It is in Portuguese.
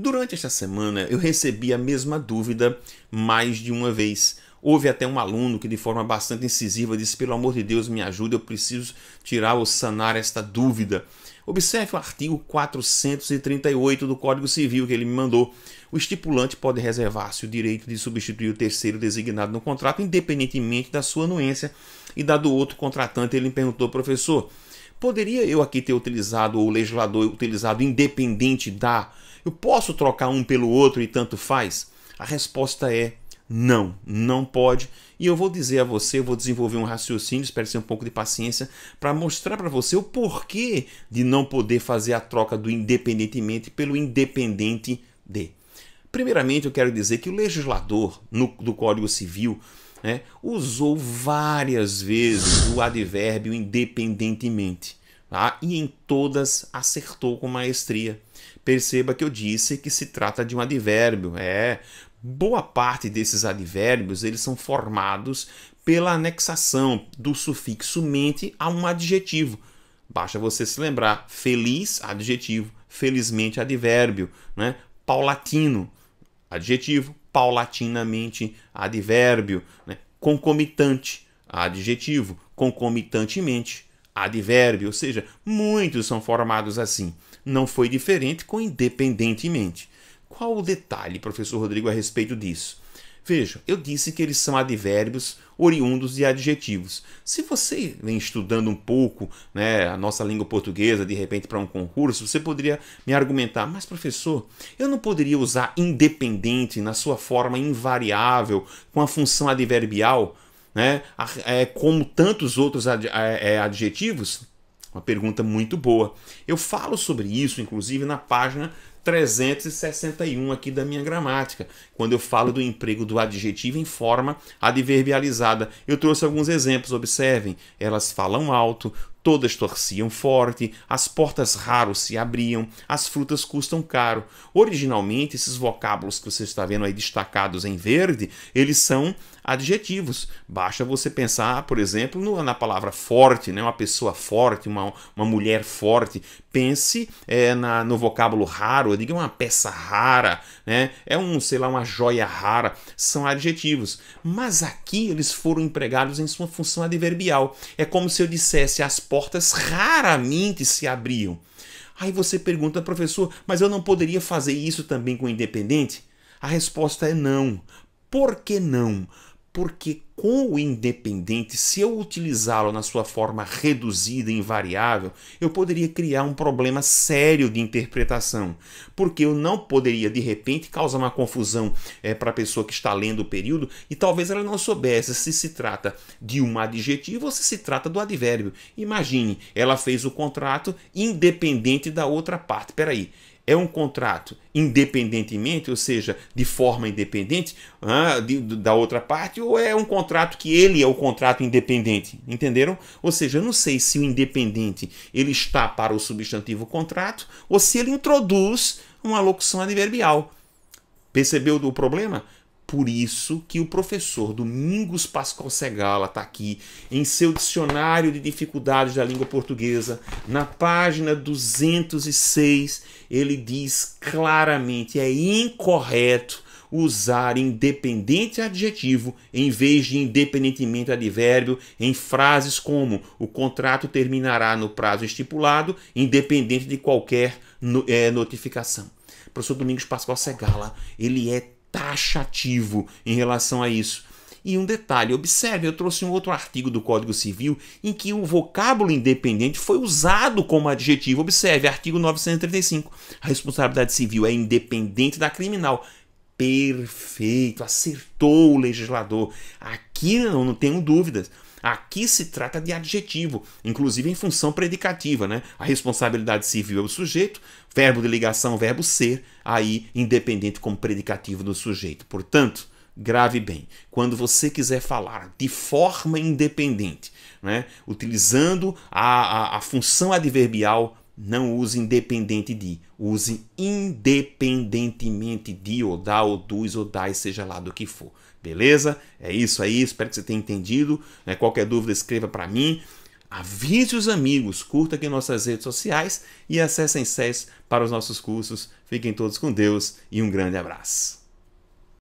Durante esta semana eu recebi a mesma dúvida mais de uma vez. Houve até um aluno que, de forma bastante incisiva, disse: Pelo amor de Deus, me ajude, eu preciso tirar ou sanar esta dúvida. Observe o artigo 438 do Código Civil que ele me mandou. O estipulante pode reservar-se o direito de substituir o terceiro designado no contrato, independentemente da sua anuência e da do outro contratante. Ele me perguntou, professor, Poderia eu aqui ter utilizado, ou o legislador utilizado, independente da. Eu posso trocar um pelo outro e tanto faz? A resposta é não, não pode. E eu vou dizer a você, eu vou desenvolver um raciocínio, espero ser um pouco de paciência, para mostrar para você o porquê de não poder fazer a troca do independentemente pelo independente de. Primeiramente, eu quero dizer que o legislador no, do Código Civil né, usou várias vezes o advérbio independentemente tá? e em todas acertou com maestria. Perceba que eu disse que se trata de um advérbio. É, boa parte desses advérbios eles são formados pela anexação do sufixo mente a um adjetivo. Basta você se lembrar: feliz, adjetivo, felizmente, advérbio, né? paulatino, adjetivo, paulatinamente advérbio, né? concomitante adjetivo, concomitantemente advérbio, ou seja, muitos são formados assim. Não foi diferente com independentemente. Qual o detalhe, professor Rodrigo, a respeito disso? Veja, eu disse que eles são advérbios oriundos de adjetivos. Se você vem estudando um pouco né, a nossa língua portuguesa, de repente, para um concurso, você poderia me argumentar, mas professor, eu não poderia usar independente na sua forma invariável, com a função adverbial, né, é, como tantos outros ad, é, é, adjetivos? Uma pergunta muito boa. Eu falo sobre isso, inclusive, na página 361 aqui da minha gramática, quando eu falo do emprego do adjetivo em forma adverbializada. Eu trouxe alguns exemplos, observem. Elas falam alto, Todas torciam forte, as portas raro se abriam, as frutas custam caro. Originalmente, esses vocábulos que você está vendo aí destacados em verde, eles são adjetivos. Basta você pensar, por exemplo, no, na palavra forte, né? uma pessoa forte, uma, uma mulher forte. Pense é, na, no vocábulo raro, diga uma peça rara, né? é um, sei lá, uma joia rara. São adjetivos. Mas aqui eles foram empregados em sua função adverbial. É como se eu dissesse as portas portas raramente se abriam. Aí você pergunta, professor, mas eu não poderia fazer isso também com o independente? A resposta é não. Por que não? Porque com o independente, se eu utilizá-lo na sua forma reduzida e invariável, eu poderia criar um problema sério de interpretação. Porque eu não poderia, de repente, causar uma confusão é, eh, para a pessoa que está lendo o período e talvez ela não soubesse se se trata de um adjetivo ou se se trata do advérbio. Imagine, ela fez o contrato independente da outra parte. Peraí, é um contrato independentemente, ou seja, de forma independente de, da outra parte, ou é um contrato que ele é o contrato independente, entenderam? Ou seja, eu não sei se o independente ele está para o substantivo contrato ou se ele introduz uma locução adverbial. Percebeu o problema? Por isso que o professor Domingos Pascoal Segala está aqui em seu dicionário de dificuldades da língua portuguesa, na página 206, ele diz claramente é incorreto usar independente adjetivo em vez de independentemente advérbio em frases como o contrato terminará no prazo estipulado, independente de qualquer eh, notificação. O professor Domingos Pascoal Segala, ele é taxativo em relação a isso. E um detalhe, observe, eu trouxe um outro artigo do Código Civil em que o vocábulo independente foi usado como adjetivo. Observe, artigo 935. A responsabilidade civil é independente da criminal. Perfeito, acertou o legislador. Aqui não, não tenho dúvidas. Aqui se trata de adjetivo, inclusive em função predicativa, né? A responsabilidade civil é o sujeito, verbo de ligação, verbo ser, aí independente como predicativo do sujeito. Portanto, grave bem, quando você quiser falar de forma independente, né? utilizando a, a, a função adverbial não use independente de, use independentemente de, ou da, ou dos, ou das, seja lá do que for. Beleza? É isso aí, espero que você tenha entendido. Né? Qualquer dúvida, escreva para mim. Avise os amigos, curta aqui nossas redes sociais e acessem SES para os nossos cursos. Fiquem todos com Deus e um grande abraço.